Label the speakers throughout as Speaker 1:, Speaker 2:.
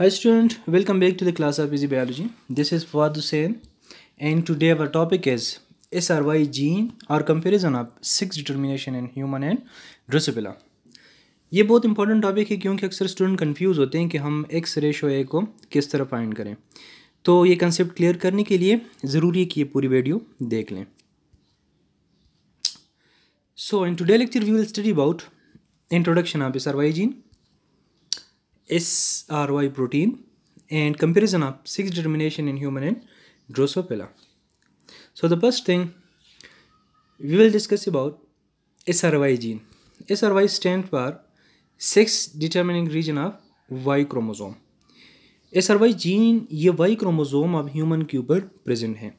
Speaker 1: High student welcome back to the class of easy biology this is for दुसैन and today our topic is S R Y gene और comparison of sex determination in human and drosophila ये बहुत important topic है क्योंकि अक्सर student confuse होते हैं कि हम एक्स रेशो ए को किस तरह फाइंड करें तो ये कंसेप्ट क्लियर करने के लिए ज़रूरी है कि ये पूरी वीडियो देख लें so in today lecture we will study about introduction of S R Y gene SRY protein and comparison of sex determination in human and Drosophila. So the first thing we will discuss about SRY gene. SRY stands for sex determining region of Y chromosome. S R Y gene ये Y chromosome अब human के ऊपर present हैं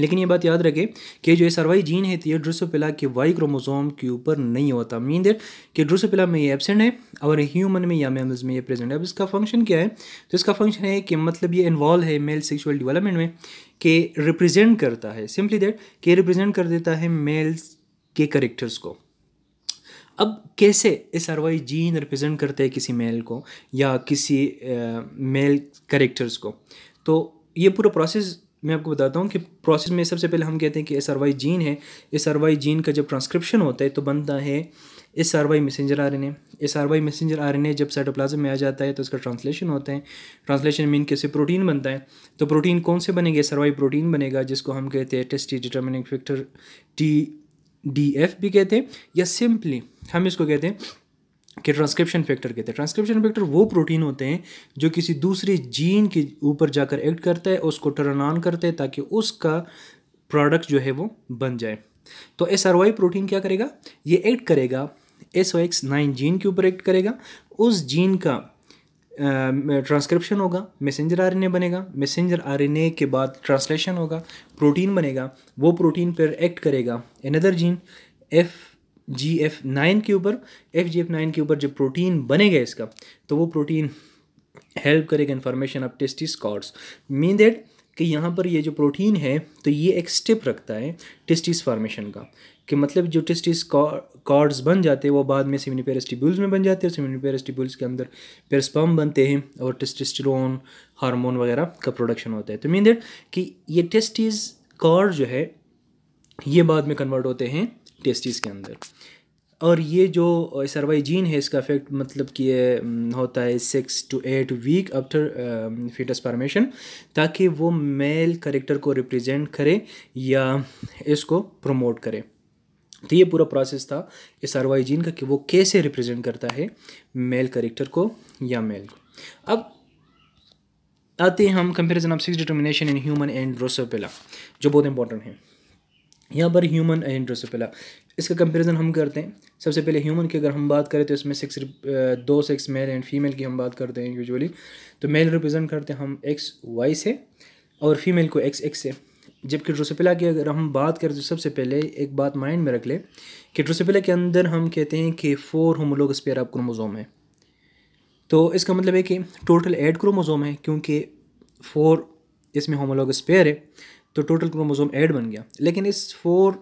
Speaker 1: लेकिन ये बात याद रखें कि जो ये सरवाई जीन है ये ड्रोसोपिला के वाई क्रोमोसोम के ऊपर नहीं होता मीन देर कि ड्रोसोपिला में ये एबसेंट है और ह्यूमन में या मेमल्स में ये प्रेजेंट है अब इसका फंक्शन क्या है तो इसका फंक्शन है कि मतलब ये इन्वॉल्व है मेल सेक्सुअल डेवलपमेंट में कि रिप्रेजेंट करता है सिंपली देट कि रिप्रेजेंट कर देता है मेल्स के करेक्टर्स को अब कैसे इस सरवाई जीन रिप्रेजेंट करते हैं किसी मेल को या किसी मेल uh, करेक्टर्स को तो ये पूरा प्रोसेस मैं आपको बताता हूँ कि प्रोसेस में सबसे पहले हम कहते हैं कि एस आर वाई जीन है एस आर वाई जीन का जब ट्रांसक्रिप्शन होता है तो बनता है S R Y messenger R N A S R Y messenger R N A जब साइटोप्लाज्म में आ जाता है तो उसका ट्रांसलेशन होता है ट्रांसलेशन मीन कैसे प्रोटीन बनता है तो प्रोटीन कौन से बनेंगे एस आर वाई प्रोटीन बनेगा जिसको हम कहते हैं testis determining factor T D F भी कहते हैं या सिंपली हम इसको कहते हैं कि ट्रांसक्रिप्शन फैक्टर कहते हैं ट्रांसक्रिप्शन फैक्टर वो प्रोटीन होते हैं जो किसी दूसरे जीन के ऊपर जाकर एक्ट करता है उसको टर्न ऑन करता है ताकि उसका प्रोडक्ट जो है वो बन जाए तो एस आर वाई प्रोटीन क्या करेगा ये एक्ट करेगा S O X nine gene के ऊपर एक्ट करेगा उस जीन का ट्रांसक्रिप्शन होगा मैसेंजर ए बनेगा मैसेंजर ए के बाद ट्रांसलेशन होगा प्रोटीन बनेगा वो प्रोटीन पर एक्ट करेगा another gene F G F nine के ऊपर एफ जी एफ नाइन के ऊपर जब प्रोटीन बनेगा इसका तो वो प्रोटीन हेल्प करेगा इन्फॉर्मेशन ऑफ टेस्टी स्कॉट्स मीन दैट कि यहाँ पर ये जो प्रोटीन है तो ये एक स्टेप रखता है टेस्टिस फॉर्मेशन का कि मतलब जो टेस्टिस कॉर्ड्स बन जाते हैं वो बाद में सेमिनिपेरस में बन जाते हैं सेमिनिपेरस के अंदर पेरस्पम बनते हैं और टेस्टिस्टरोन हार्मोन वगैरह का प्रोडक्शन होता है तो मीन दैट कि ये टेस्टिस कॉर्ड जो है ये बाद में कन्वर्ट होते हैं टेस्टिस के अंदर और ये जो सर्वाइजीन है इसका इफेक्ट मतलब कि ये हम्म, होता है six to eight week after fetus formation ताकि वो मेल करेक्टर को रिप्रेजेंट करे या इसको प्रमोट करे तो ये पूरा प्रोसेस था इस सर्वाइजीन का कि वो कैसे रिप्रेजेंट करता है मेल करेक्टर को या मेल को अब आते हैं हम comparison of sex determination in human and drosophila जो बहुत इंपॉर्टेंट है यहाँ पर ह्यूमन एंड्रोसेपेला इसका कंपैरिजन हम करते हैं सबसे पहले ह्यूमन की अगर हम बात करें तो इसमें सिक्स दो सेक्स मेल एंड फीमेल की हम बात करते हैं यूजुअली तो मेल रिप्रेजेंट करते हैं हम एक्स वाई से और फीमेल को एक्स एक्स से जबकि ड्रोसेपिला की अगर हम बात करें तो सबसे पहले एक बात माइंड में रख ले कि ड्रोसेपिला के अंदर हम कहते हैं कि four homologous pair of chromosome है तो इसका मतलब है कि टोटल एट क्रोमोजोम है क्योंकि फोर इसमें होमोलोगस पेयर है तो टोटल क्रोमोसोम एड बन गया लेकिन इस फोर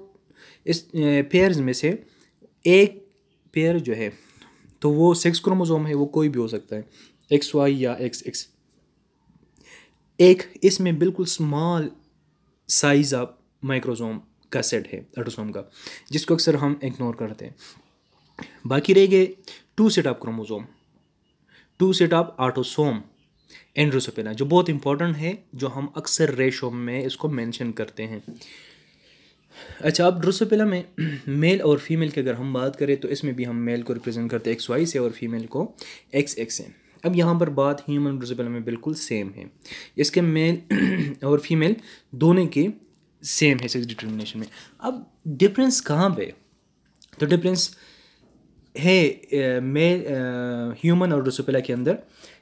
Speaker 1: इस पेयर्स में से एक पेयर जो है तो वो सिक्स क्रोमोसोम है वो कोई भी हो सकता है एक्स वाई या एक्स एक्स एक इसमें बिल्कुल स्मॉल साइज़ ऑफ माइक्रोसोम का सेट है एटोसोम का जिसको अक्सर हम इग्नोर करते हैं बाकी रह गए two set of chromosome two set of autosome and drosophila जो बहुत इंपॉर्टेंट है जो हम अक्सर रेशो में इसको मेंशन करते हैं अच्छा अब ड्रोसोपेला में मेल और फीमेल की अगर हम बात करें तो इसमें भी हम मेल को रिप्रेजेंट करते हैं एक्स वाई से और फीमेल को एक्स एक्स से अब यहाँ पर बात ह्यूमन ड्रोसोपेला में बिल्कुल सेम है इसके मेल और फीमेल दोनों के सेम है सेक्स डिटर्मिनेशन में अब डिफरेंस कहाँ पे तो डिफरेंस है मेल ह्यूमन और ड्रोसोपेला के अंदर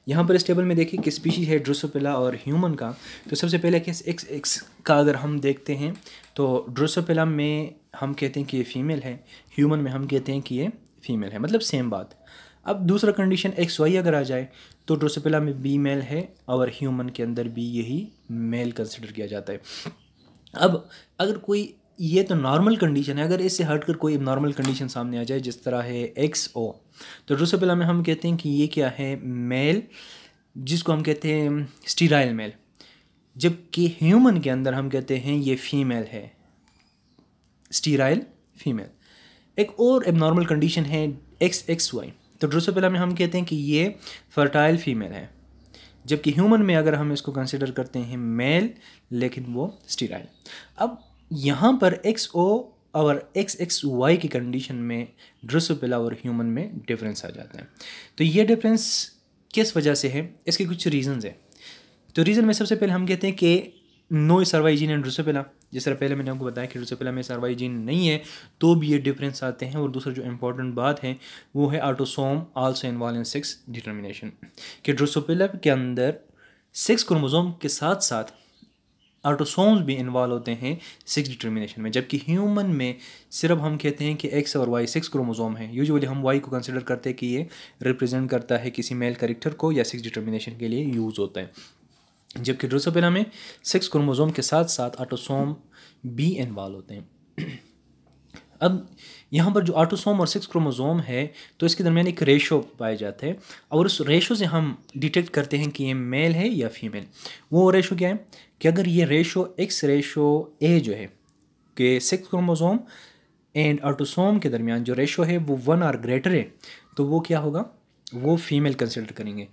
Speaker 1: यहाँ पर इस टेबल में देखिए किस स्पीशीज है ड्रोसोपिला और ह्यूमन का तो सबसे पहले किस एक्स एक्स का अगर हम देखते हैं तो ड्रोसोपिला में हम कहते हैं कि ये फीमेल है ह्यूमन में हम कहते हैं कि ये फीमेल है मतलब सेम बात अब दूसरा कंडीशन एक्स वाई अगर आ जाए तो ड्रोसोपिला में बी मेल है और ह्यूमन के अंदर भी यही मेल कंसिडर किया जाता है अब अगर कोई ये तो नॉर्मल कंडीशन है अगर इससे हटकर कोई नॉर्मल कंडीशन सामने आ जाए जिस तरह है एक्स ओ तो रुसोपिला में हम कहते हैं कि ये क्या है मेल जिसको हम कहते हैं स्टीराइल मेल जबकि ह्यूमन के अंदर हम कहते हैं ये फीमेल है स्टीराइल फीमेल एक और एबनॉर्मल कंडीशन है एक्स एक्स वाई तो ड्रोसोपेला में हम कहते हैं कि ये फर्टाइल फीमेल है जबकि ह्यूमन में अगर हम इसको कंसिडर करते हैं मेल लेकिन वो स्टीराइल अब यहाँ पर एक्स ओ और एक्स एक्स वाई की कंडीशन में ड्रोसोपिला और ह्यूमन में डिफरेंस आ जाता है तो ये डिफरेंस किस वजह से है इसके कुछ रीज़न्स हैं तो रीज़न में सबसे पहले हम कहते हैं कि no SRY gene and drosophila जिस तरह पहले मैंने आपको बताया कि ड्रोसोपिला में सर्वाई जीन नहीं है तो भी ये डिफरेंस आते हैं और दूसरा जो इंपॉर्टेंट बात है वो है autosome also involve in sex determination कि ड्रोसोपिला के अंदर सिक्स क्रोमोजोम के साथ साथ अल्ट्रासाउंड भी इन्वॉल्व होते हैं सेक्स डिटर्मिनेशन में जबकि ह्यूमन में सिर्फ हम कहते हैं कि एक्स और वाई सिक्स क्रोमोजोम है यूजुअली हम वाई को कंसिडर करते हैं कि ये रिप्रेजेंट करता है किसी मेल करेक्टर को या सिक्स डिटर्मिनेशन के लिए यूज़ होता है जबकि ड्रोसोपेला में सिक्स क्रोमोजोम के साथ साथ ऑटोसोम भी इन्वॉल्व होते हैं अब यहाँ पर जो ऑटोसोम और सिक्स क्रोमोजोम है तो इसके दरमियान एक रेशो पाया जाता है और उस रेशो से हम डिटेक्ट करते हैं कि ये मेल है या फीमेल वो रेशो क्या है कि अगर ये रेशो एक्स रेशो ए जो है कि सिक्स क्रोमोजोम एंड ऑटोसोम के दरमियान जो रेशो है वो वन आर ग्रेटर है तो वो क्या होगा वो फीमेल कंसिडर करेंगे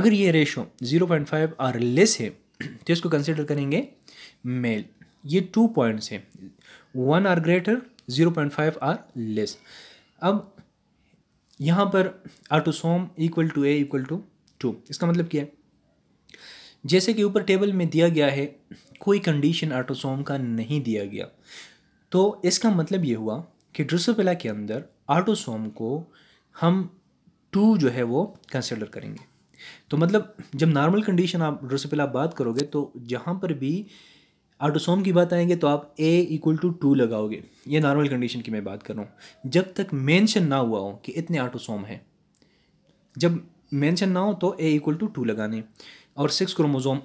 Speaker 1: अगर ये ratio zero point five or less है तो इसको कंसिडर करेंगे मेल ये टू पॉइंट्स हैं one or greater zero point five or less अब यहाँ पर autosome equal to A equal to two इसका मतलब क्या है जैसे कि ऊपर टेबल में दिया गया है कोई कंडीशन आर्टोसोम का नहीं दिया गया तो इसका मतलब ये हुआ कि ड्रोसोपेला के अंदर आर्टोसोम को हम टू जो है वो कंसिडर करेंगे तो मतलब जब नॉर्मल कंडीशन आप ड्रोसोपेला बात करोगे तो जहाँ पर भी आटोसोम की बात आएंगे तो आप ए इक्वल टू टू लगाओगे ये नॉर्मल कंडीशन की मैं बात कर रहा हूँ जब तक मेंशन ना हुआ हो कि इतने आटोसोम हैं जब मेंशन ना हो तो ए इक्वल टू टू लगाने और सिक्स क्रोमोजोम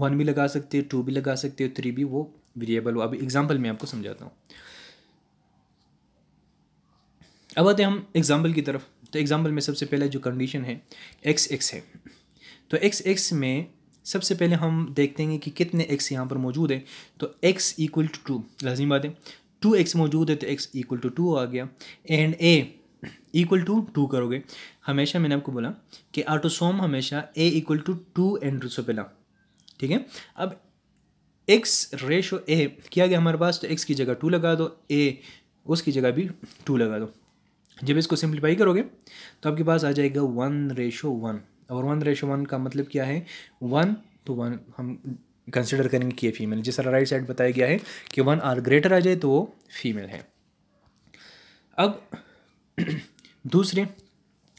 Speaker 1: वन भी लगा सकते हो टू भी लगा सकते हो थ्री भी वो वेरिएबल हो अभी एग्जाम्पल मैं आपको समझाता हूँ अब आते हम एग्जाम्पल की तरफ तो एग्जाम्पल में सबसे पहले जो कंडीशन है एक्स एक्स है तो एक्स एक्स में सबसे पहले हम देखते हैं कि कितने एक्स यहाँ पर मौजूद हैं तो एक्स इक्वल टू टू लाजिम बात है टू एक्स मौजूद है तो एक्स इक्वल टू टू आ गया and A equal to two करोगे हमेशा मैंने आपको बोला कि आटोसोम हमेशा A equal to two and drosophila ठीक है अब एक्स रेशो ए किया गया हमारे पास तो एक्स की जगह टू लगा दो ए उसकी जगह भी टू लगा दो जब इसको सिंप्लीफाई करोगे तो आपके पास आ जाएगा वन रेशो वन और वन रेशो वन का मतलब क्या है वन तो वन हम कंसिडर करेंगे कि ये फीमेल जिस तरह राइट साइड बताया गया है कि वन आर ग्रेटर आ जाए तो वो फीमेल है अब दूसरे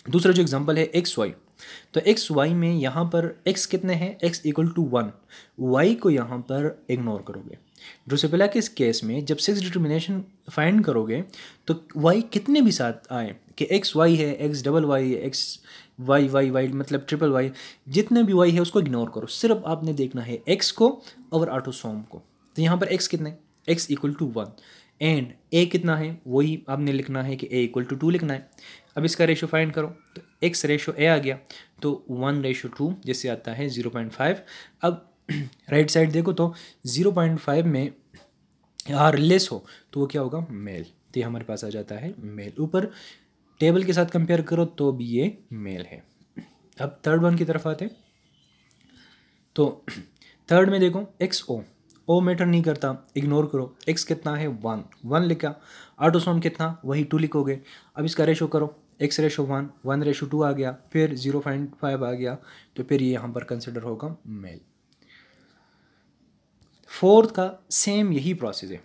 Speaker 1: दूसरा जो एग्जांपल है एक्स वाई तो एक्स वाई में यहाँ पर एक्स कितने हैं X equal to one Y को यहाँ पर इग्नोर करोगे ड्रोसेपेला के इस केस में जब सिक्स डिटर्मिनेशन फाइंड करोगे तो वाई कितने भी साथ आए कि एक्स वाई है एक्स डबल वाई है एक्स वाई वाई वाई मतलब ट्रिपल वाई जितने भी वाई है उसको इग्नोर करो सिर्फ आपने देखना है एक्स को और आटोसोम को तो यहाँ पर एक्स कितने X equal to one and A कितना है वही आपने लिखना है कि ए इक्वल टू टू लिखना है अब इसका रेशो फाइंड करो तो एक्स रेशो ए आ गया तो वन रेशो टू जैसे आता है ज़ीरो पॉइंट फाइव अब राइट साइड देखो तो ज़ीरो पॉइंट फाइव में आर लेस हो तो वो क्या होगा मेल तो ये हमारे पास आ जाता है मेल ऊपर टेबल के साथ कंपेयर करो तो भी ये मेल है अब थर्ड वन की तरफ आते तो थर्ड में देखो एक्स ओ ओ मैटर नहीं करता इग्नोर करो एक्स कितना है वन वन लिखा आटोसोम कितना वही टू लिखोगे अब इसका रेशो करो X ratio one one ratio two आ गया फिर ज़ीरो पॉइंट फाइव आ गया तो फिर ये यहाँ पर कंसिडर होगा मेल फोर्थ का सेम यही प्रोसेस है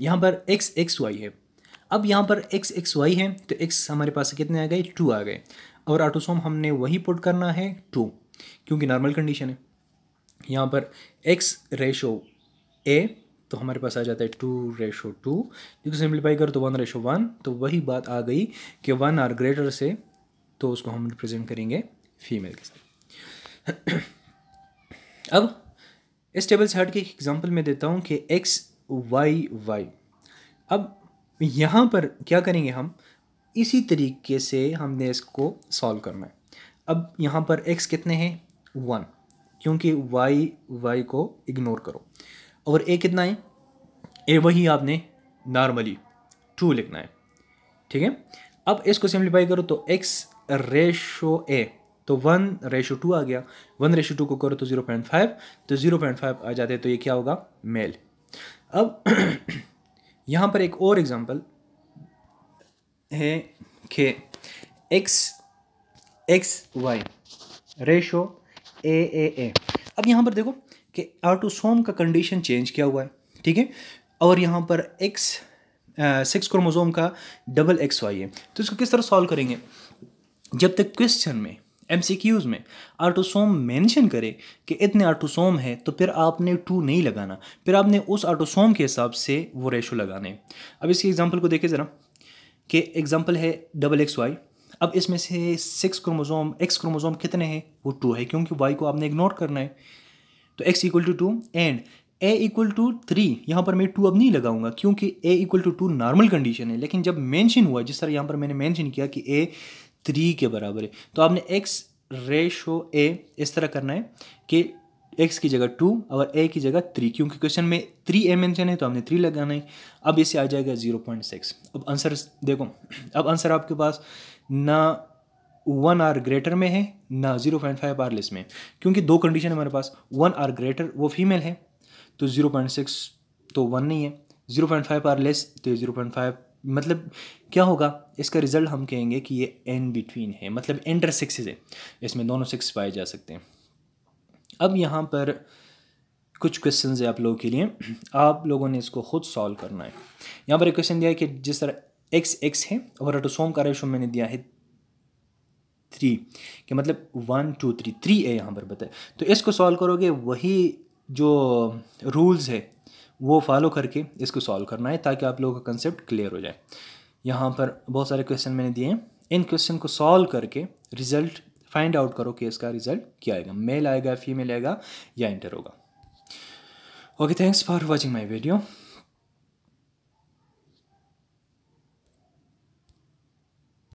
Speaker 1: यहाँ पर एक्स एक्स वाई है अब यहाँ पर एक्स एक्स वाई है तो एक्स हमारे पास कितने आ गए टू आ गए और ऑटोसोम हमने वही पुट करना है टू क्योंकि नॉर्मल कंडीशन है यहाँ पर एक्स रेशो ए तो हमारे पास आ जाता है टू रेशो टू जिसको सिंप्लीफाई करो तो वन रेशो वन तो वही बात आ गई कि वन आर ग्रेटर से तो उसको हम रिप्रेजेंट करेंगे फीमेल के साथ अब इस टेबल से हट के एग्जाम्पल मैं देता हूँ कि एक्स वाई वाई अब यहाँ पर क्या करेंगे हम इसी तरीके से हमने इसको सॉल्व करना है अब यहाँ पर x कितने हैं वन क्योंकि y y को इग्नोर करो और a कितना है a वही आपने नॉर्मली टू लिखना है ठीक है अब इसको सिंप्लीफाई करो तो x रेशो a तो वन रेशो टू आ गया वन रेशो टू को करो तो ज़ीरो पॉइंट फाइव तो ज़ीरो पॉइंट फाइव आ जाते हैं तो ये क्या होगा मेल अब यहाँ पर एक और एग्ज़ाम्पल है के X X Y ratio A A A अब यहाँ पर देखो कि आर्टोसोम का कंडीशन चेंज किया हुआ है ठीक है और यहाँ पर एक्स सिक्स क्रोमोजोम का डबल एक्स वाई है तो इसको किस तरह सॉल्व करेंगे जब तक क्वेश्चन में एम में आटोसोम मेंशन करे कि इतने आटोसोम हैं तो फिर आपने टू नहीं लगाना फिर आपने उस आटोसोम के हिसाब से वो रेशो लगाने अब इसके एग्जाम्पल को देखें ज़रा कि एग्ज़ाम्पल है डबल एक्स वाई अब इसमें से सिक्स क्रोमोजोम एक्स क्रोमोजोम कितने हैं वो टू है क्योंकि वाई को आपने इग्नोर करना है तो X equal to two and A equal to three यहाँ पर मैं टू अब नहीं लगाऊंगा क्योंकि A equal to two normal condition है लेकिन जब मेंशन हुआ जिस तरह यहाँ पर मैंने मेंशन किया कि ए थ्री के बराबर है तो आपने एक्स रेशो ए इस तरह करना है कि एक्स की जगह टू और ए की जगह थ्री क्योंकि क्वेश्चन में थ्री ए मैंशन है तो आपने थ्री लगाना है अब इसे आ जाएगा जीरो पॉइंट सिक्स अब आंसर देखो अब आंसर आपके पास ना वन आर ग्रेटर में है ना zero point five or less में क्योंकि दो कंडीशन हमारे पास वन आर ग्रेटर वो फीमेल है तो जीरो पॉइंट सिक्स तो वन नहीं है zero point five or less तो जीरो पॉइंट फाइव मतलब क्या होगा इसका रिज़ल्ट हम कहेंगे कि ये एन बिटवीन है मतलब इंटर सिक्सेज है इसमें दोनों सिक्स पाए जा सकते हैं अब यहाँ पर कुछ क्वेश्चन है आप लोगों के लिए आप लोगों ने इसको खुद सॉल्व करना है यहाँ पर एक क्वेश्चन दिया है कि जिस तरह एक्स एक्स है और रटोसोम का रेशो मैंने दिया है थ्री कि मतलब वन टू थ्री थ्री है यहाँ पर बताए तो इसको सॉल्व करोगे वही जो रूल्स है वो फॉलो करके इसको सॉल्व करना है ताकि आप लोगों का कंसेप्ट क्लियर हो जाए यहाँ पर बहुत सारे क्वेश्चन मैंने दिए हैं इन क्वेश्चन को सॉल्व करके रिजल्ट फाइंड आउट करो कि इसका रिजल्ट क्या आएगा मेल आएगा फीमेल आएगा या इंटर होगा okay thanks for watching my video